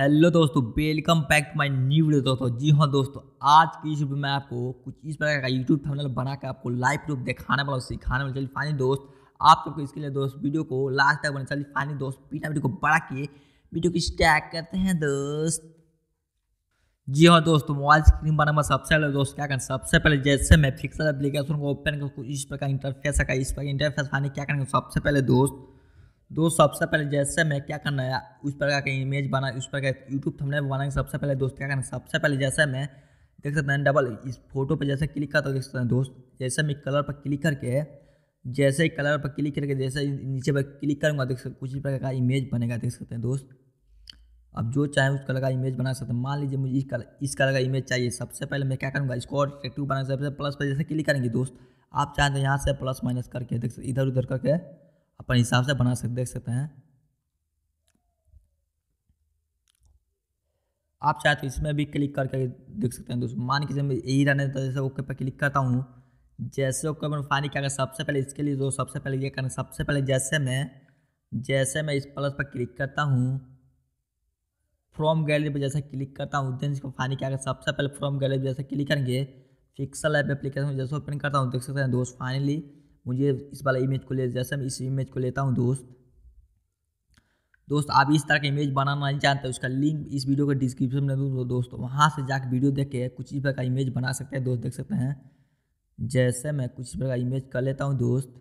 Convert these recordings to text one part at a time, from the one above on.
hello दोस्तों welcome back to my new video दोस्तों जी हाँ दोस्तों आज की इस वीडियो में आपको कुछ इस प्रकार का यूट्यूब चैनल बना के आपको लाइव प्रूफ दिखाने वाला हूँ सिखाने वाला चलिए फाइनली दोस्त आप सबको इसके लिए दोस्त वीडियो को लास्ट तक बने चलिए फाइनली दोस्त बिना वीडियो को बड़ा किए वीडियो की स्टैक करते हैं दोस्त जी हाँ दोस्तों मोबाइल स्क्रीन बनाने में सबसे पहले दोस्त क्या करें सबसे पहले जैसे मैं फिक्सल एप्लीकेशन को ओपन कर इस प्रकार इंटरफेस का इस प्रकार इंटरफेस फाइनली क्या करेंगे सबसे पहले दोस्त दोस्त सबसे पहले जैसे मैं क्या करना है उस प्रकार का इमेज बना उस प्रकार का यूट्यूब थमने बनाने सबसे पहले दोस्त क्या करना है सबसे पहले जैसे मैं देख सकते हैं डबल इस फोटो पर जैसे क्लिक करता हूँ देख सकते हैं दोस्त जैसे मैं कलर पर क्लिक करके जैसे ही कलर पर क्लिक करके जैसे नीचे पर क्लिक करूँगा देख सकते कुछ प्रकार का इमेज बनेगा देख सकते हैं दोस्त अब जो चाहे उस कलर का इमेज बना सकते हैं मान लीजिए मुझे इस कलर इस कलर का इमेज चाहिए सबसे पहले मैं क्या करूँगा इसको और एट्रेक्टिव बनाने सबसे प्लस पर जैसे क्लिक करेंगे दोस्त आप चाहें तो यहाँ से प्लस माइनस करके देख सकते इधर उधर करके अपन हिसाब से बना सकते देख सकते हैं आप चाहे तो इसमें भी क्लिक करके देख सकते हैं दोस्तों मान के मैं यही रहने तो जैसे ओके पर क्लिक करता हूँ जैसे ओके पर फाइन क्या सबसे पहले इसके लिए जो सबसे पहले ये करना सबसे पहले जैसे मैं जैसे मैं इस प्लस पर क्लिक करता हूँ फ्रॉम गैलरी पर जैसे क्लिक करता हूँ देन इसको फाइन क्या सबसे पहले फ्रॉम गैलरी पर जैसे क्लिक करेंगे पिक्सल ऐप एप्लीकेशन जैसे ओपन करता हूँ देख सकते हैं दोस्त फाइनली मुझे इस वाला इमेज को ले जैसे मैं इस इमेज को लेता हूँ दोस्त दोस्त आप इस तरह का इमेज बनाना नहीं चाहते उसका लिंक इस वीडियो के डिस्क्रिप्शन में दूँ दोस्तों वहाँ से जाकर वीडियो देख के कुछ इस प्रकार का इमेज बना सकते हैं दोस्त देख सकते हैं जैसे मैं कुछ इस प्रकार इमेज कर लेता हूँ दोस्त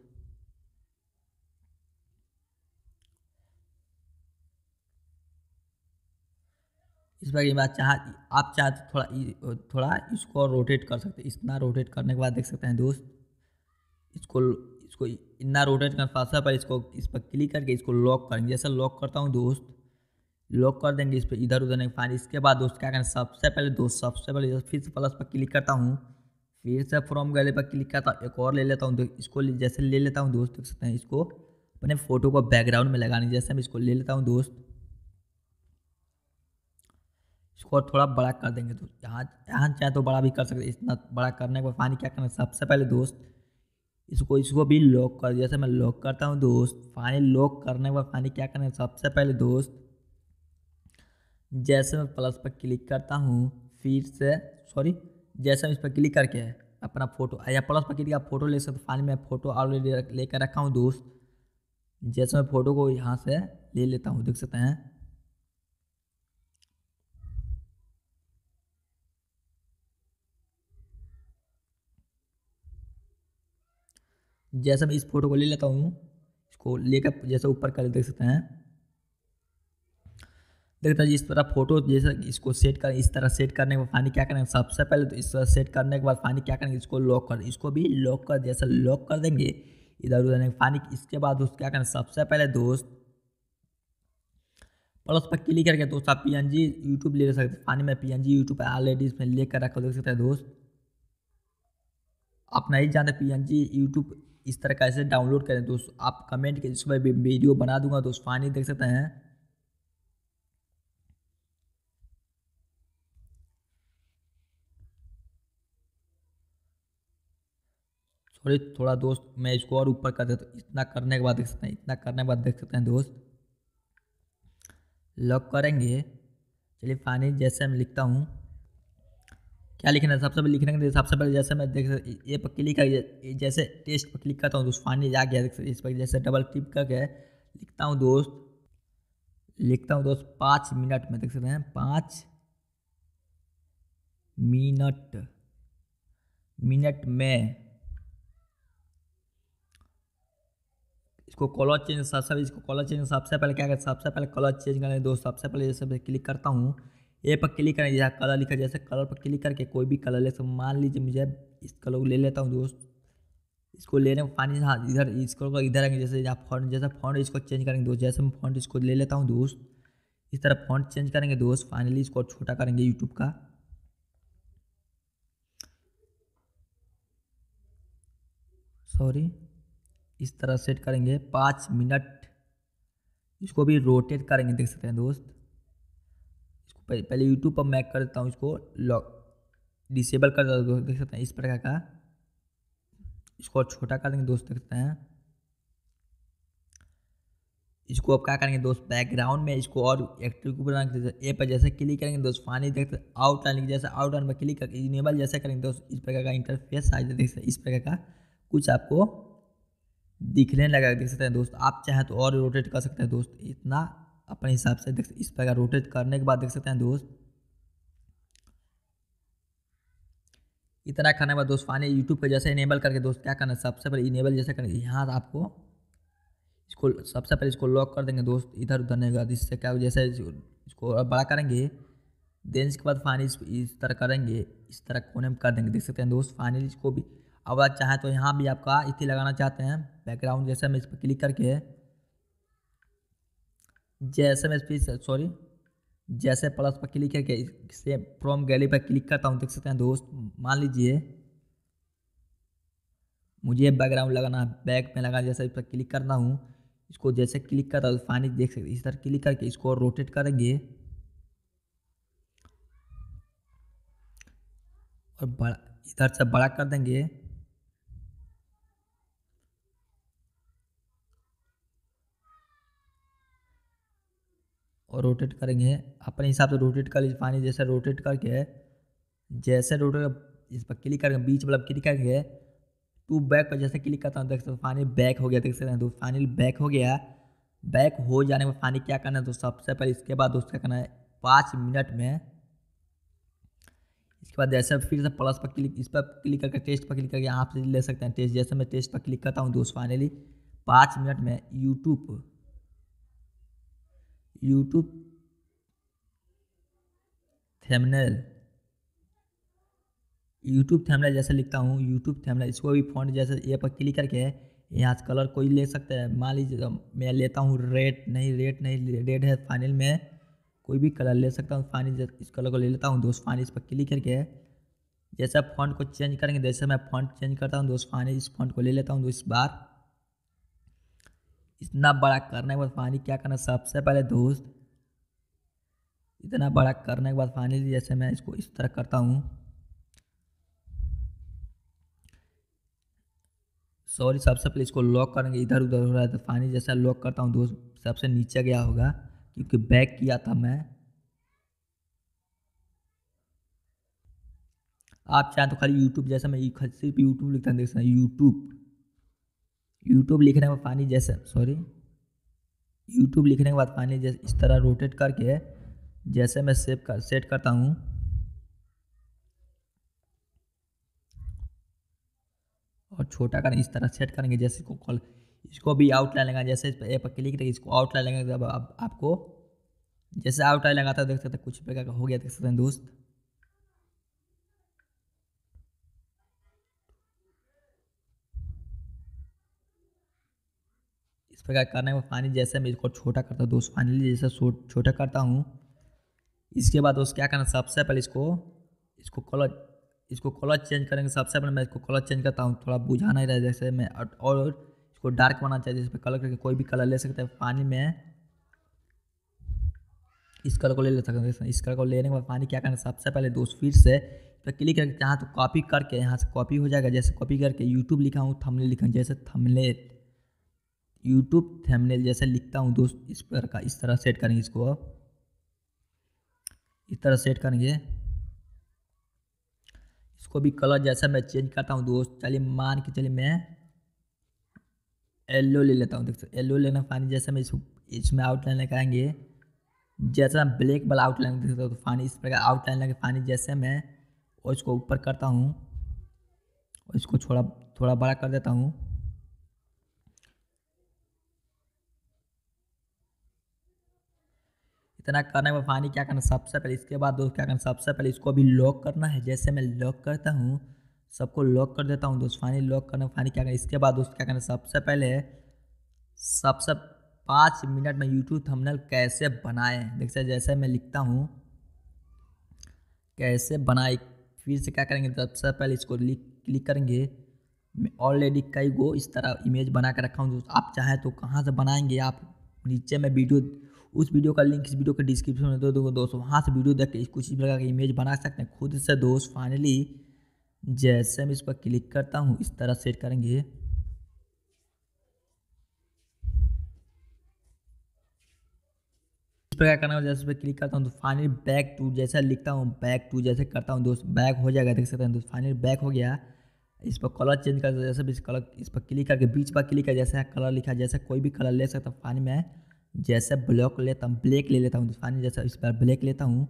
इस बार की बात चाह आप चाहते थोड़ा थोड़ा इसको रोटेट कर सकते हैं इतना रोटेट करने के बाद देख सकते हैं दोस्त इसको इसको इतना रोटेट कन्फासा पर इसको इस पर क्लिक करके इसको लॉक करेंगे जैसे लॉक करता हूँ दोस्त लॉक कर देंगे इस पर इधर उधर नहीं फाइन इसके बाद दोस्त क्या करें सबसे पहले दोस्त सबसे पहले फिर से प्लस पर क्लिक करता हूँ फिर से फ्रॉम गैलरी पर क्लिक करता हूँ एक और ले लेता हूँ इसको जैसे ले लेता हूँ दोस्त देख सकते हैं इसको अपने फ़ोटो को बैकग्राउंड में लगाने जैसे मैं इसको ले लेता हूँ दोस्त इसको थोड़ा बड़ा कर देंगे दोस्त यहाँ यहाँ चाहे तो बड़ा भी कर सकते इतना बड़ा करने के बाद पानी क्या करना सबसे पहले दोस्त इसको इसको भी लॉक कर जैसे मैं लॉक करता हूँ दोस्त फाइनली लॉक करने के बाद फाइनली क्या करना है सबसे पहले दोस्त जैसे मैं प्लस पर क्लिक करता हूँ फिर से सॉरी जैसे मैं इस पर क्लिक करके अपना फ़ोटो या प्लस पर क्लिक फोटो ले सकते फाइनली मैं फ़ोटो ऑलरेडी लेकर रखा हूँ दोस्त जैसे मैं फ़ोटो को यहाँ से ले लेता हूँ देख सकते हैं जैसा मैं इस फोटो को ले लेता हूँ इसको लेकर जैसे ऊपर कर देख सकते हैं देखता जी इस तरह फोटो जैसे इसको सेट कर इस तरह सेट करने के बाद फाइनली क्या करेंगे सबसे पहले तो इस तरह सेट करने के बाद फाइनली क्या करेंगे इसको लॉक कर इसको भी लॉक कर जैसे लॉक कर देंगे इधर उधर फाइनली इसके बाद दोस्त क्या करें सबसे पहले दोस्त प्लस पर क्लिक करके दोस्त आप पी एन जी यूट्यूब ले सकते हैं फाइनली में P N G YouTube already इसमें ले कर रखा देख सकते हैं दोस्त आप नहीं जानते पी एन जी यूट्यूब इस तरह का ऐसे डाउनलोड करें दोस्त आप कमेंट के जिस मैं वीडियो बना दूंगा दोस्त फाइनली देख सकते हैं सॉरी थोड़ा दोस्त मैं इसको और ऊपर कर देता इतना करने के बाद देख सकते हैं इतना करने के बाद देख सकते हैं दोस्त लॉक करेंगे चलिए पानी जैसे मैं लिखता हूँ क्या लिखना है सबसे पहले लिखने के सबसे पहले जैसे मैं देख ये पर क्लिक कर जैसे टेस्ट पर क्लिक करता हूँ दोस्त फाइनली जा गया देख इस पर जैसे डबल क्लिक करके लिखता हूँ दोस्त लिखता हूँ दोस्त पाँच मिनट में देख सकते हैं पाँच मिनट मिनट में इसको कलर चेंज सबसे इसको कलर चेंज सबसे पहले क्या करें सबसे पहले कलर चेंज करें दोस्त सबसे पहले जैसे क्लिक करता हूँ ए पर क्लिक करें जैसा कलर लिखा जैसे कलर पर क्लिक करके कोई भी कलर ले सकते मान लीजिए मुझे इस कलर को ले लेता हूँ दोस्त इसको लेने में पानी हाँ इधर को इधर आएंगे जैसे यहाँ फॉन्ट जैसा फॉन्ट इसको चेंज करेंगे दोस्त जैसे मैं फॉन्ट इसको ले लेता हूँ दोस्त इस तरह फॉन्ट चेंज करेंगे दोस्त फाइनली इसको छोटा करेंगे यूट्यूब का सॉरी इस तरह सेट करेंगे पाँच मिनट इसको भी रोटेट करेंगे देख सकते हैं दोस्त पहले यूट्यूब पर मैं कर देता हूँ इसको लॉक डिसेबल कर देता हूँ देख सकते हैं इस प्रकार का इसको और छोटा कर देंगे दोस्त देख सकते हैं इसको अब क्या करेंगे दोस्त बैकग्राउंड में इसको और एक्टिव के ए पर जैसे क्लिक करेंगे दोस्त फाइनली देखते आउट लाइन जैसे आउट लाइन पर क्लिक करके इनेबल जैसे करेंगे दोस्त इस प्रकार का इंटरफेस आ देख सकते इस प्रकार का कुछ आपको दिखने लगा देख सकते हैं दोस्त आप चाहें तो और रोटेट कर सकते हैं दोस्त इतना अपने हिसाब से देख इस प्रकार रोटेट करने के बाद देख सकते हैं दोस्त इतना खाने के बाद दोस्त पानी यूट्यूब पर जैसे इनेबल करके दोस्त क्या करना सबसे पहले इनेबल जैसे करेंगे यहाँ आपको इसको सबसे पहले इसको लॉक कर देंगे दोस्त इधर उधर नहीं होगा इससे क्या जैसे इसको बड़ा करेंगे देन इसके बाद फाइनल इस, तरह करेंगे इस तरह कोने में कर देंगे देख सकते हैं दोस्त फाइनल इसको भी अब चाहें तो यहाँ भी आपका इतनी लगाना चाहते हैं बैकग्राउंड जैसे हम इस पर क्लिक करके जैसे मैं इस पर सॉरी जैसे प्लस पर क्लिक करके इससे फ्रॉम गैली पर क्लिक करता हूँ देख सकते हैं दोस्त मान लीजिए मुझे बैकग्राउंड लगाना बैक में लगाना जैसे इस पर क्लिक करता हूँ इसको जैसे क्लिक करता हूँ फाइनली देख सकते इस तरह क्लिक करके इसको रोटेट करेंगे और बड़ा इधर से बड़ा कर देंगे और रोटेट करेंगे अपने हिसाब से रोटेट कर लीजिए पानी जैसे रोटेट करके जैसे रोटेट इस पर क्लिक करेंगे बीच वाला क्लिक करके टू बैक पर जैसे क्लिक करता हूँ देख सकते हो पानी बैक हो गया देख सकते हैं दोस्त फाइनल बैक हो गया बैक हो जाने में पानी क्या करना है तो सबसे पहले इसके बाद दोस्त क्या करना है पाँच मिनट में इसके बाद जैसे फिर से प्लस पर क्लिक इस पर क्लिक करके टेस्ट पर क्लिक करके आप ले सकते हैं टेस्ट जैसे मैं टेस्ट पर क्लिक करता हूँ दोस्त फाइनली पाँच मिनट में YouTube YouTube thumbnail YouTube thumbnail जैसे लिखता हूँ यूट्यूब थैमला इसको भी फॉन्ट जैसे ये पर क्लिक करके यहाँ से कलर कोई ले सकता है मान लीजिए तो मैं लेता हूँ रेड नहीं रेड नहीं रेड है फाइनल में कोई भी कलर ले सकता हूँ फाइनल इस कलर को ले लेता हूँ दोस्त फाइनल इस पर क्लिक करके जैसे फॉन्ट को चेंज करेंगे जैसे मैं फॉन्ट चेंज करता हूँ दोस्त फाइनल इस फॉन्ट को ले लेता हूँ दोस्त बार इतना बड़ा करने के बाद फाइनली क्या करना सबसे पहले दोस्त इतना बड़ा करने के बाद फाइनली जैसे मैं इसको इस तरह करता हूँ सॉरी सबसे पहले इसको लॉक करेंगे इधर उधर हो रहा है तो फाइनली जैसा लॉक करता हूँ दोस्त सबसे नीचे गया होगा क्योंकि बैक किया था मैं आप चाहें तो खाली यूट्यूब जैसा मैं सिर्फ यूट्यूब लिखता देख सकते हैं यूट्यूब यूट्यूब लिखने के बाद पानी जैसे सॉरी यूट्यूब लिखने के बाद पानी जैसे इस तरह रोटेट करके जैसे मैं सेव कर सेट करता हूँ और छोटा कर इस तरह सेट करेंगे जैसे इसको कॉल इसको भी आउट ला लेंगे जैसे इस पर एप क्लिक करके इसको आउट लगाएंगे अब आप, आपको जैसे आउट आउटलाइन लगाता है देख सकते हैं कुछ प्रकार का हो गया देख सकते हैं दोस्त प्रकार करना है वो फाइनली जैसे मैं इसको छोटा करता हूँ दोस्त फाइनली जैसे छोटा करता हूँ इसके बाद दोस्त क्या करना सबसे पहले इसको इसको कलर इसको कलर चेंज करेंगे सबसे पहले मैं इसको कलर चेंज करता हूँ थोड़ा बुझाना ही रहे जैसे मैं और इसको डार्क बनाना चाहिए जिस पर कलर करके कोई भी कलर ले सकते हैं पानी में इस कलर को ले ले सकते हैं इस कलर को लेने के बाद पानी क्या करना सबसे पहले दोस्त फिर से इस पर क्लिक करके चाहें तो कॉपी करके यहाँ से कॉपी हो जाएगा जैसे कॉपी करके यूट्यूब लिखा हूँ थमले लिखा जैसे थमले यूट्यूब थंबनेल जैसा लिखता हूँ दोस्त इस पर का इस तरह सेट करेंगे इसको आप इस तरह सेट करेंगे इसको भी कलर जैसा मैं चेंज करता हूँ दोस्त चलिए मान के चलिए मैं येल्लो ले लेता हूँ सकते येल्लो लेना फानी जैसे मैं इसको इसमें आउटलाइन लगाएंगे जैसा ब्लैक वाला आउटलाइन देखता हूँ तो फानी इस प्रकार आउटलाइन लगे फानी जैसे मैं और इसको ऊपर करता हूँ और इसको थोड़ा थोड़ा बड़ा कर देता हूँ इतना करने में फानी क्या करना सबसे पहले इसके बाद दोस्त क्या करना सबसे पहले इसको अभी लॉक करना है जैसे मैं लॉक करता हूँ सबको लॉक कर देता हूँ दोस्त फाइनली लॉक करना फाइनली क्या करना इसके बाद दोस्त क्या करना सबसे पहले सबसे पाँच मिनट में यूट्यूब थंबनेल कैसे बनाए सकते जैसे मैं लिखता हूँ कैसे बनाए फिर से क्या करेंगे सबसे पहले इसको लिख क्लिक करेंगे मैं ऑलरेडी कई गो इस तरह इमेज बना कर रखा हूँ दोस्त आप चाहें तो कहाँ से बनाएंगे आप नीचे में वीडियो उस वीडियो का लिंक इस वीडियो के डिस्क्रिप्शन में दे दूँगा दोस्तों वहाँ से वीडियो देख के कुछ इस प्रकार की इमेज बना सकते हैं खुद से दोस्त फाइनली जैसे मैं इस पर क्लिक करता हूँ इस तरह सेट करेंगे इस प्रकार करना जैसे क्लिक करता हूँ तो फाइनल बैक टू जैसा लिखता हूँ बैक टू जैसे करता हूँ दोस्त बैक हो जाएगा देख सकते हैं दोस्त फाइनल बैक हो गया इस पर कलर चेंज कर जैसे भी कलर इस पर क्लिक करके बीच पर क्लिक कर जैसे कलर लिखा जैसे कोई भी कलर ले सकता हूँ फाइनल में जैसे ब्लॉक लेता हूँ ब्लैक ले लेता हूँ तो फाइनली जैसा इस पर ब्लैक लेता हूँ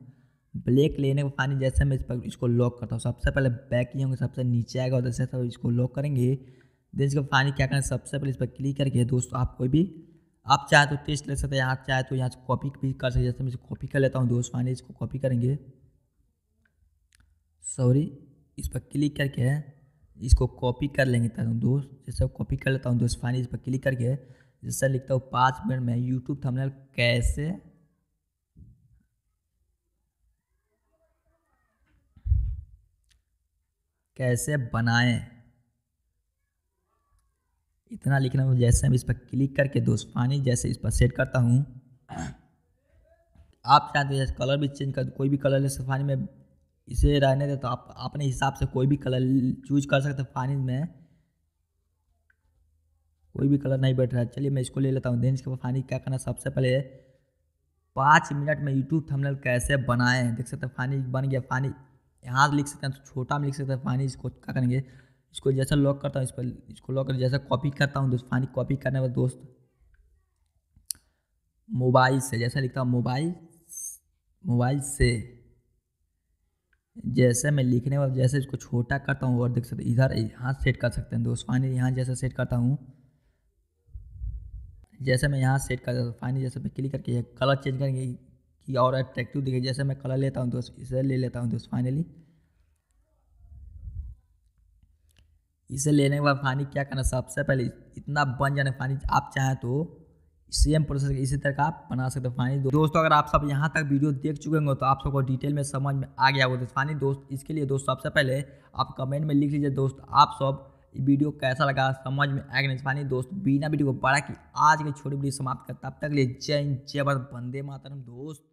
ब्लैक लेने के फाइनली जैसे मैं इस पर इसको लॉक करता हूँ सबसे पहले बैक ही होंगे सबसे नीचे आएगा और जैसे इसको लॉक करेंगे देन इसको फाइनली क्या करें सबसे पहले इस पर क्लिक करके दोस्तों आप कोई भी आप चाहे तो टेस्ट ले सकते हैं यहाँ चाहे तो यहाँ से कॉपी भी कर सकते जैसे मैं इसको कॉपी कर लेता हूँ दोस्त फाइनली इसको कॉपी करेंगे सॉरी इस पर क्लिक करके इसको कॉपी कर लेंगे दोस्त जैसे कॉपी कर लेता हूँ दोस्त फाइनली इस पर क्लिक करके जिससे लिखता हूँ पाँच मिनट में यूट्यूब थंबनेल कैसे कैसे बनाएं इतना लिखना हूँ जैसे मैं इस पर क्लिक करके दोस्त पानी जैसे इस पर सेट करता हूँ आप चाहते जैसे कलर भी चेंज कर कोई भी कलर सकते पानी में इसे रहने दे तो आप अपने हिसाब से कोई भी कलर चूज कर सकते पानी में कोई भी कलर नहीं बैठ रहा है चलिए मैं इसको ले लेता हूँ देन इसके बाद फानी क्या करना सबसे पहले पाँच मिनट में यूट्यूब थंबनेल कैसे बनाए देख सकते हैं फानी बन गया फानी यहाँ लिख सकते हैं तो छोटा में लिख सकते हैं फानी इसको क्या करेंगे इसको जैसा लॉक करता हूँ इसको इसको लॉक कर जैसा कॉपी करता हूँ दोस्त फानी कॉपी करने वाले दोस्त मोबाइल से जैसा लिखता हूँ मोबाइल मोबाइल से जैसे मैं लिखने वाला जैसे इसको छोटा करता हूँ और देख सकते इधर यहाँ सेट कर सकते हैं दोस्त फानी यहाँ जैसा सेट करता हूँ जैसे मैं यहाँ सेट कर फाइनली जैसे मैं क्लिक करके कलर चेंज करेंगे कि और अट्रैक्टिव दिखे जैसे मैं कलर लेता हूँ दोस्त तो इसे ले लेता हूँ दोस्त तो फाइनली इसे लेने के बाद फानी क्या करना सबसे पहले इतना बन जाने फानी आप चाहें तो सेम प्रोसेस इसी तरह का आप बना सकते हो फानी दोस्तों अगर आप सब यहाँ तक वीडियो देख चुके होंगे तो आप सबको डिटेल में समझ में आ गया होगा तो फानी दोस्त इसके लिए दोस्त सबसे पहले आप कमेंट में लिख लीजिए दोस्त आप सब वीडियो कैसा लगा समझ में आएगा नहीं पानी दोस्त बिना वीडियो को पढ़ा कि आज की छोटी वीडियो समाप्त करता तब तक लिए जय जय भारत बंदे मातरम दोस्त